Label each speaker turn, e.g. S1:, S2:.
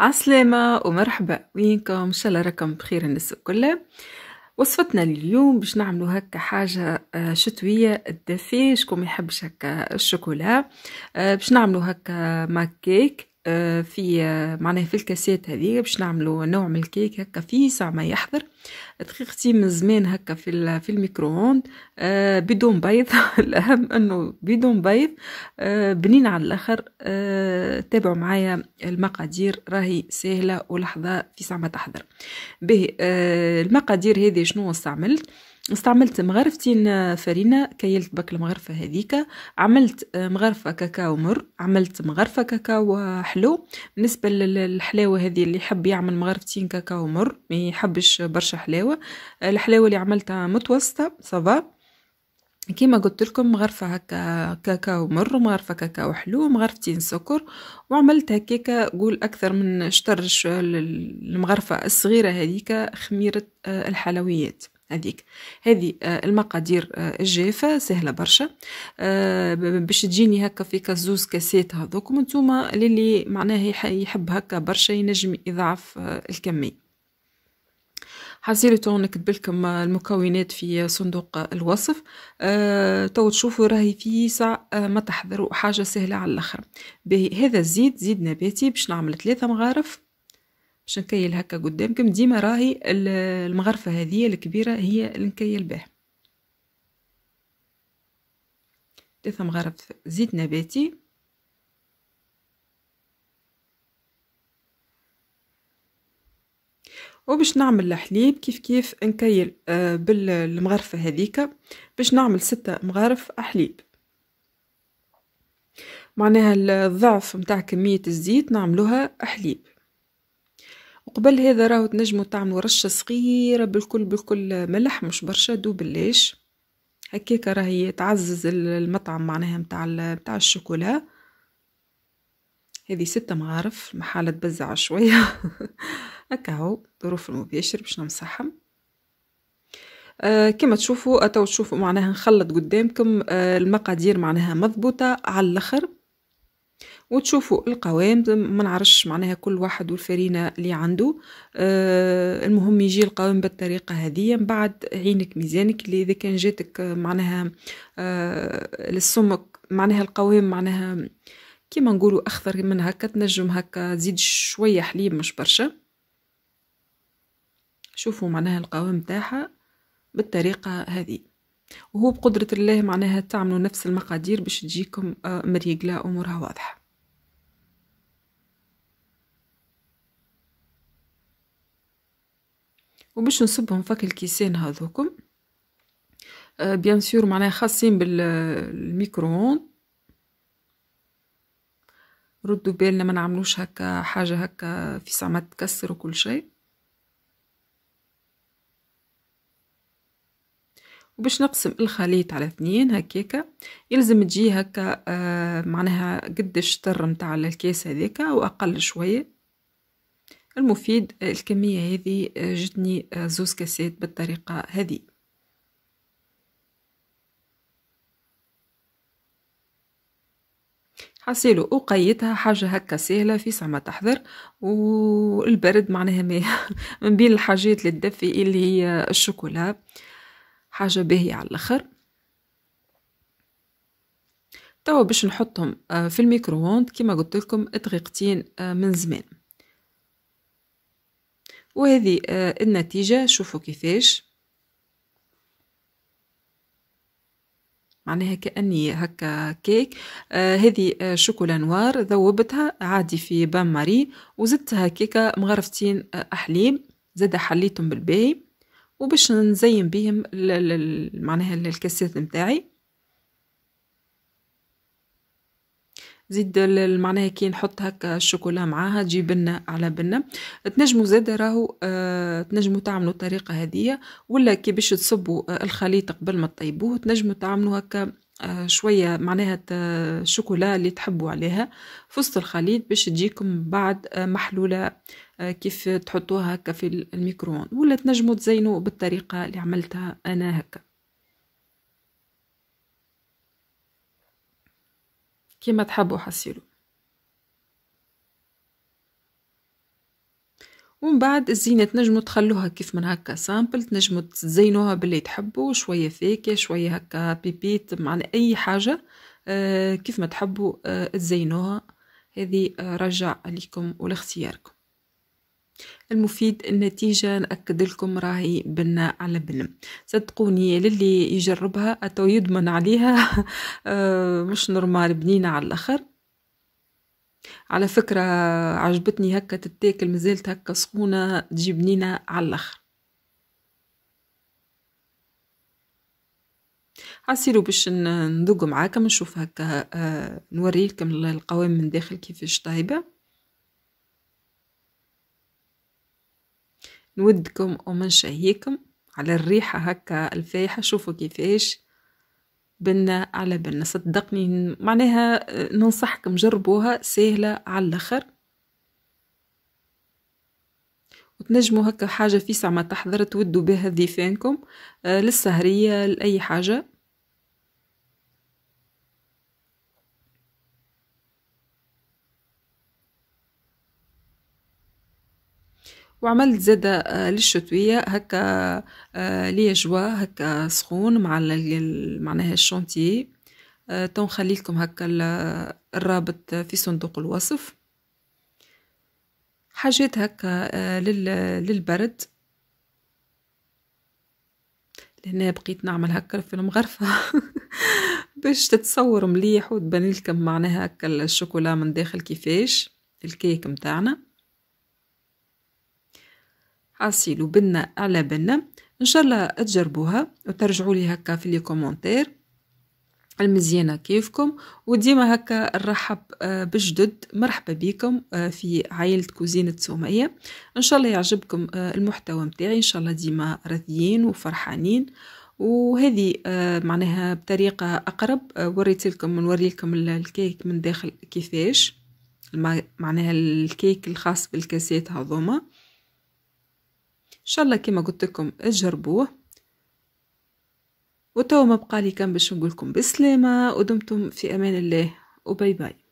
S1: عسلامة ومرحبا وينكم شاء الله راكم بخير الناس الكل وصفتنا اليوم باش نعملو هكا حاجة آه، شتوية الدفي شكون ما يحبش هكا الشوكولا آه، باش نعملو هكا ماك كيك آه، في آه، معناها في الكاسات هذه باش نعملوا نوع من الكيك هكا ساعة ما يحضر دقيقتي من زمان هكا في في الميكرووند آه، بدون بيض الاهم انه بدون بيض بنين على الاخر تابعوا معايا المقادير راهي سهله ولحظه في ساعة ما تحضر به المقادير هذه شنو استعملت استعملت مغرفتين فرينة كيلت بك المغرفة هذيك عملت مغرفة كاكاو مر عملت مغرفة كاكاو حلو بالنسبة للحلاوة هذه اللي يحب يعمل مغرفتين كاكاو مر ما يحبش برشا حلاوة الحلاوة اللي عملتها متوسطة صفا كيما قلت لكم مغرفة هكا كاكاو مر ومغرفة كاكاو حلو ومغرفتين سكر وعملت هكاكا قول أكثر من شطرش المغرفة الصغيرة هذيك خميرة آه، الحلويات هذيك هذه آه، المقادير آه، الجافه سهله برشا آه، باش تجيني هكا في كازوز كاسات هذوك نتوما للي معناها يحب هكا برشا ينجم يضعف الكميه حصيلته نكتب لكم المكونات في صندوق الوصف أه تو تشوفوا راهي في ساعة ما تحضروا حاجة سهلة على الآخر هذا الزيت زيت نباتي باش نعمل ثلاثة مغارف باش نكيل هكا قدامكم ديما راهي المغرفة هذه الكبيرة هي اللي نكيل بها ثلاثة مغارف زيت نباتي وباش نعمل الحليب كيف كيف نكيل آه، بالمغرفة هذيك باش نعمل ستة مغارف حليب معناها الضعف متاع كمية الزيت نعملوها حليب وقبل هذا راهو تنجموا تعملوا رشة صغيرة بالكل بالكل ملح مش برشا دوب ليش هكاك راهي تعزز المطعم معناها نتاع نتاع الشوكولا هذه ستة مغارف محالة تبزع شوية هكا ظروف المباشر باش نمسحهم آه كما تشوفوا تو تشوفوا معناها نخلط قدامكم آه المقادير معناها مضبوطة على الاخر وتشوفوا القوام ما نعرفش معناها كل واحد والفرينه اللي عنده آه المهم يجي القوام بالطريقه هذه من بعد عينك ميزانك اللي اذا كان جاتك معناها آه للسمك معناها القوام معناها كيما نقولوا اخضر من هكا تنجم هكا تزيد شويه حليب مش برشا شوفوا معناها القوام تاعها بالطريقه هذه وهو بقدرة الله معناها تعملوا نفس المقادير باش تجيكم آه، مريقلة أمورها واضحة وباش نصبهم فك الكيسان هذوكم آه بيان سور معناها خاصين بالميكرووند ردوا بالنا ما نعملوش هكا حاجه هكا في ساعه تكسر وكل شيء وباش نقسم الخليط على اثنين هكاكا يلزم تجي هكا آه معناها قد الشطر متاع الكيس هذاكا واقل شويه المفيد الكمية هذه آه، جتني آه، زوز كاسات بالطريقة هذه حسيلو وقيتها حاجة هكا سهلة في ما تحضر والبرد معناها ما من بين الحاجات للدفي تدفي اللي هي الشوكولا حاجة باهية على الآخر توا باش نحطهم آه، في الميكرووند كيما قلت لكم دقيقتين من زمان وهذه آه، النتيجة شوفوا كيفاش معناها كأني هكا كيك آه هذه آه شوكولا نوار ذوبتها عادي في بان ماري وزدتها كيكة مغرفتين آه أحليب زاد حليتهم بالباهي وباش نزين بهم معناها الكاسات متاعي زيد معناها كي نحط هكا الشوكولا معاها تجي بنة على بنة تنجموا زاد راهو آه تنجموا تعملوا الطريقة هذه ولا كي باش تصبوا آه، الخليط قبل ما تطيبوه تنجموا تعملوا هكا آه شوية معناها الشوكولا اللي تحبوا عليها وسط الخليط باش تجيكم بعد آه محلولة آه كيف تحطوها هكا في الميكرووند ولا تنجموا تزينوا بالطريقة اللي عملتها أنا هكا كيما تحبوا حسيلو ومن بعد الزينة تنجموا تخلوها كيف من هكا سامبل تنجموا تزينوها باللي تحبوا شوية فيكة شوية هكا بيبيت معنى أي حاجة آه، كيف ما تحبوا آه، تزينوها هذه آه، رجع لكم ولاختياركم المفيد النتيجة نأكد لكم راهي بناء على بنم صدقوني للي يجربها أتو يضمن عليها آه، مش نورمال بنينة على الأخر على فكرة عجبتني هكا تتاكل مازالت هكا سخونة تجي بنينة على الأخر عسيرو باش نذوق معاكم نشوف هكا آه، نوريلكم القوام من داخل كيفاش طايبه نودكم ومنشهيكم على الريحة هكا الفايحة شوفوا كيفاش بنا على بنا صدقني معناها آه، ننصحكم جربوها سهلة على الآخر وتنجموا هكا حاجة في ساعة ما تحضر تودوا بها ضيفانكم آه للسهرية لأي حاجة وعملت زادة آه، للشتوية هكا آه، لي جوا هكا سخون مع معناها الشونتيي آه، تو نخليلكم هكا الرابط في صندوق الوصف حاجات هكا للبرد لهنا بقيت نعمل هكا في المغرفة باش تتصور مليح وتباني لكم معناها هكا الشوكولا من داخل كيفاش الكيك متاعنا عسيل وبنة على بنة إن شاء الله تجربوها وترجعوا لي هكا في لي كومنتير المزيانة كيفكم وديما هكا نرحب آه، بجدد مرحبا بكم آه، في عائلة كوزينة سومية إن شاء الله يعجبكم آه، المحتوى متاعي إن شاء الله ديما راضيين وفرحانين وهذه معناها بطريقة أقرب وريت لكم نوري لكم الكيك من داخل كيفاش معناها الكيك الخاص بالكاسات هذوما شاء الله كما قلت لكم تجربوه وتو ما بقالي كان باش نقولكم بسلامة ودمتم في أمان الله وباي باي